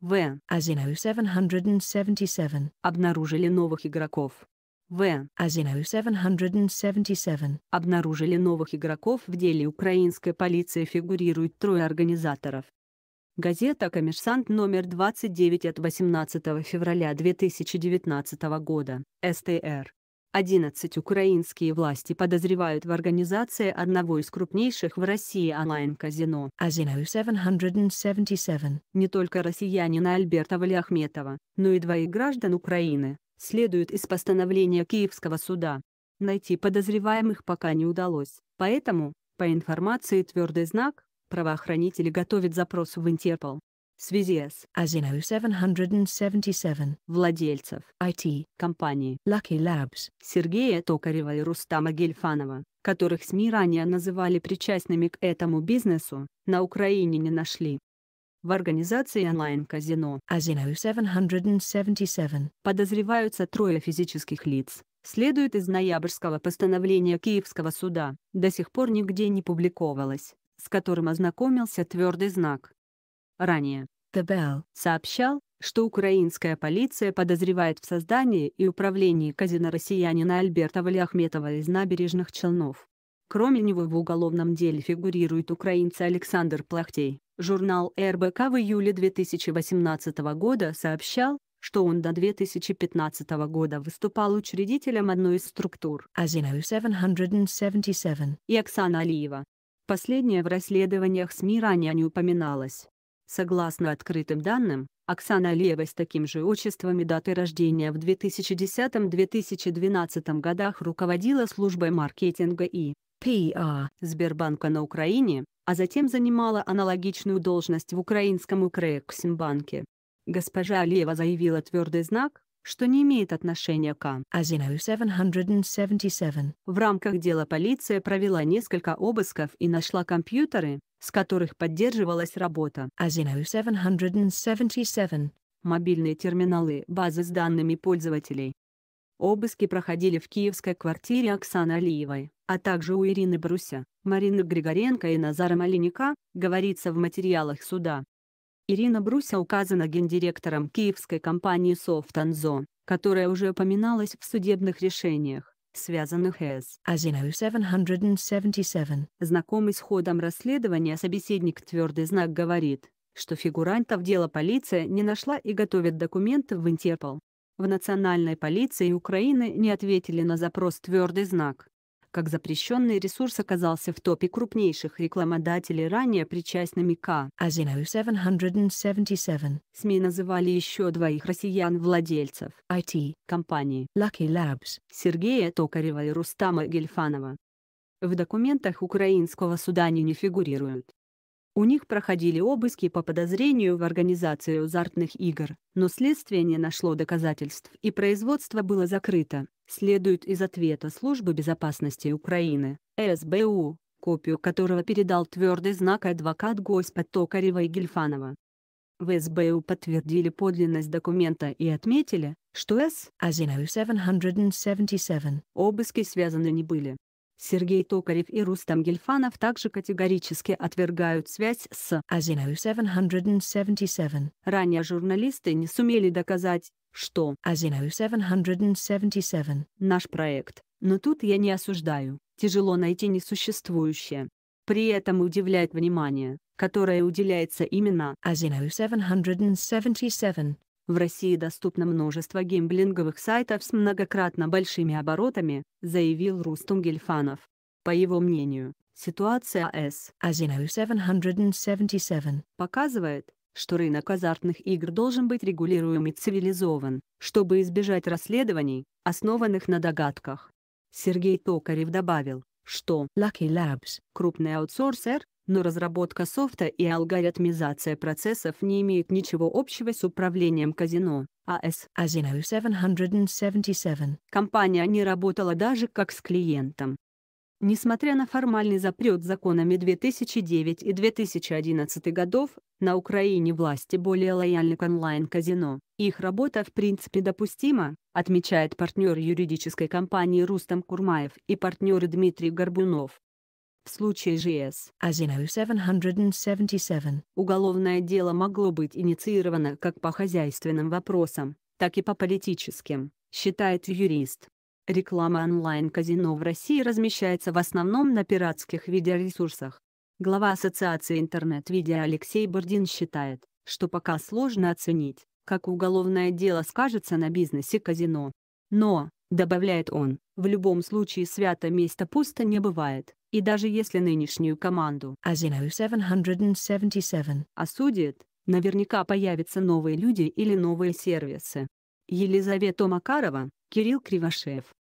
В. As in Обнаружили новых игроков. В. As in Обнаружили новых игроков в деле украинской полиции фигурируют трое организаторов. Газета «Коммерсант» номер 29 от 18 февраля 2019 года, СТР. 11 украинские власти подозревают в организации одного из крупнейших в России онлайн-казино. Не только россиянина Альберта Валиахметова, но и двоих граждан Украины, следует из постановления Киевского суда. Найти подозреваемых пока не удалось, поэтому, по информации «Твердый знак», правоохранители готовят запрос в Интерпол в связи с 777 владельцев IT-компании Lucky Labs Сергея Токарева и Рустама Гельфанова, которых СМИ ранее называли причастными к этому бизнесу, на Украине не нашли в организации онлайн-казино Азино 777 подозреваются трое физических лиц. Следует из ноябрьского постановления Киевского суда, до сих пор нигде не публиковалось, с которым ознакомился твердый знак. Ранее, ТБЛ сообщал, что украинская полиция подозревает в создании и управлении казино россиянина Альберта Валиахметова из набережных Челнов. Кроме него в уголовном деле фигурирует украинец Александр Плахтей. Журнал РБК в июле 2018 года сообщал, что он до 2015 года выступал учредителем одной из структур Азино 777 и Оксана Алиева. Последняя в расследованиях СМИ ранее не упоминалась. Согласно открытым данным, Оксана Алиева с таким же отчеством и датой рождения в 2010-2012 годах руководила службой маркетинга и PR Сбербанка на Украине, а затем занимала аналогичную должность в украинском Укрексимбанке. Госпожа Алиева заявила твердый знак, что не имеет отношения к Азину 777. В рамках дела полиция провела несколько обысков и нашла компьютеры, с которых поддерживалась работа. Мобильные терминалы базы с данными пользователей. Обыски проходили в киевской квартире Оксаны Алиевой, а также у Ирины Бруся, Марины Григоренко и Назара Малиника, говорится в материалах суда. Ирина Бруся указана гендиректором киевской компании «Софтанзо», которая уже упоминалась в судебных решениях связанных с Азино 777. Знакомый с ходом расследования собеседник твердый знак говорит, что фигурантов дела полиция не нашла и готовит документы в Интерпол. В национальной полиции Украины не ответили на запрос «Твердый знак» как запрещенный ресурс оказался в топе крупнейших рекламодателей ранее причастными к а. Azino 777. СМИ называли еще двоих россиян-владельцев IT компании Lucky Labs Сергея Токарева и Рустама Гельфанова. В документах украинского суда они не фигурируют. У них проходили обыски по подозрению в организации азартных игр, но следствие не нашло доказательств и производство было закрыто, следует из ответа Службы безопасности Украины, СБУ, копию которого передал твердый знак адвокат Господ Токарева и Гельфанова. В СБУ подтвердили подлинность документа и отметили, что С. 777 Обыски связаны не были. Сергей Токарев и Рустам Гельфанов также категорически отвергают связь с Азино 777. Ранее журналисты не сумели доказать, что Азино 777 наш проект, но тут я не осуждаю, тяжело найти несуществующее. При этом удивляет внимание, которое уделяется именно Азино 777 в России доступно множество геймблинговых сайтов с многократно большими оборотами, заявил Рустум Гельфанов. По его мнению, ситуация S показывает, что рынок азартных игр должен быть регулируем и цивилизован, чтобы избежать расследований, основанных на догадках. Сергей Токарев добавил, что Lucky Labs, крупный аутсорсер, но разработка софта и алгоритмизация процессов не имеют ничего общего с управлением казино. А AS. Asino 777. Компания не работала даже как с клиентом. Несмотря на формальный запрет законами 2009 и 2011 годов, на Украине власти более лояльны к онлайн-казино. Их работа в принципе допустима, отмечает партнер юридической компании Рустам Курмаев и партнеры Дмитрий Горбунов в случае GS. As in 0777. Уголовное дело могло быть инициировано как по хозяйственным вопросам, так и по политическим, считает юрист. Реклама онлайн-казино в России размещается в основном на пиратских видеоресурсах. Глава Ассоциации интернет-видео Алексей Бордин считает, что пока сложно оценить, как уголовное дело скажется на бизнесе казино. Но, добавляет он, в любом случае свято место пусто не бывает. И даже если нынешнюю команду а осудят, наверняка появятся новые люди или новые сервисы. Елизавета Макарова, Кирилл Кривошеев